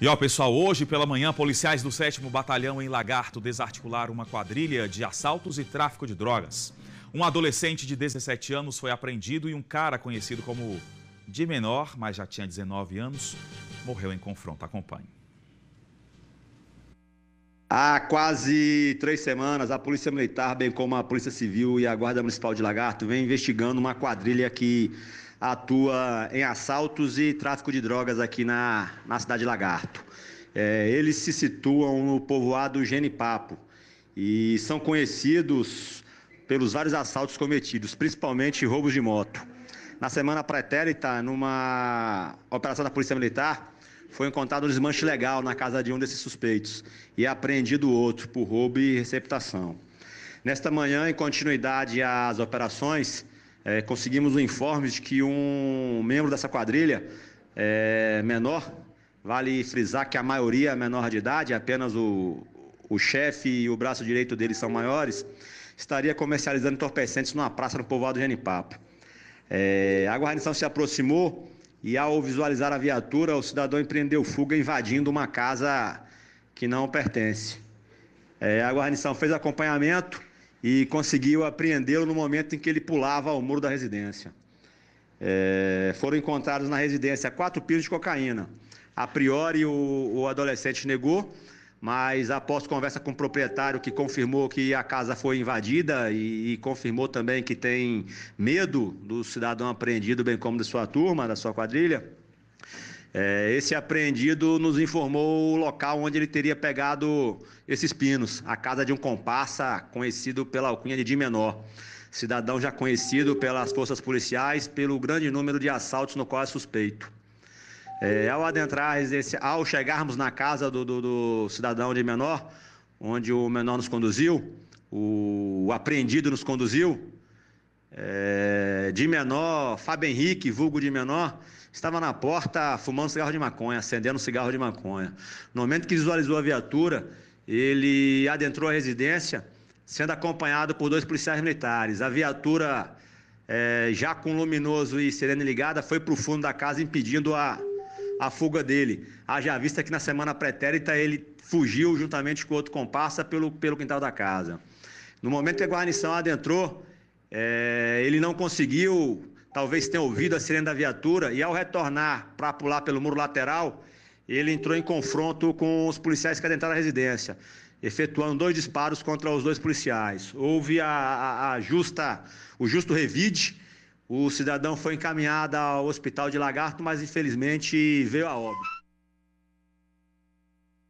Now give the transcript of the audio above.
E ó, pessoal, hoje pela manhã, policiais do 7 Batalhão em Lagarto desarticularam uma quadrilha de assaltos e tráfico de drogas. Um adolescente de 17 anos foi apreendido e um cara conhecido como de menor, mas já tinha 19 anos, morreu em confronto. Acompanhe. Há quase três semanas, a Polícia Militar, bem como a Polícia Civil e a Guarda Municipal de Lagarto, vem investigando uma quadrilha que atua em assaltos e tráfico de drogas aqui na, na cidade de Lagarto. É, eles se situam no povoado Genipapo e são conhecidos pelos vários assaltos cometidos, principalmente roubos de moto. Na semana pretérita, numa operação da Polícia Militar, foi encontrado um desmanche legal na casa de um desses suspeitos e é apreendido outro por roubo e receptação. Nesta manhã, em continuidade às operações, é, conseguimos o informe de que um membro dessa quadrilha é, menor, vale frisar que a maioria é menor de idade, apenas o, o chefe e o braço direito dele são maiores, estaria comercializando entorpecentes numa praça no povoado de Genipapo. É, a guarnição se aproximou e, ao visualizar a viatura, o cidadão empreendeu fuga invadindo uma casa que não pertence. É, a guarnição fez acompanhamento e conseguiu apreendê-lo no momento em que ele pulava ao muro da residência. É, foram encontrados na residência quatro pisos de cocaína. A priori, o, o adolescente negou, mas após conversa com o proprietário que confirmou que a casa foi invadida e, e, confirmou também que tem medo do cidadão apreendido, bem como da sua turma, da sua quadrilha. É, esse apreendido nos informou o local onde ele teria pegado esses pinos, a casa de um comparsa conhecido pela alcunha de Dimenor, Cidadão já conhecido pelas forças policiais pelo grande número de assaltos no qual é suspeito. É, ao adentrar a residência, ao chegarmos na casa do, do, do cidadão de menor, onde o menor nos conduziu, o, o apreendido nos conduziu, é, de menor, Fábio Henrique, vulgo de menor, estava na porta fumando cigarro de maconha, acendendo cigarro de maconha. No momento que visualizou a viatura, ele adentrou a residência, sendo acompanhado por dois policiais militares. A viatura, é, já com luminoso e sirene ligada, foi para o fundo da casa, impedindo a a fuga dele. Haja vista que na semana pretérita ele fugiu juntamente com outro comparsa pelo, pelo quintal da casa. No momento que a guarnição adentrou, é, ele não conseguiu, talvez tenha ouvido a sirene da viatura, e ao retornar para pular pelo muro lateral, ele entrou em confronto com os policiais que adentraram a residência, efetuando dois disparos contra os dois policiais. Houve a, a, a justa, o justo revide o cidadão foi encaminhado ao hospital de Lagarto, mas infelizmente veio a óbito.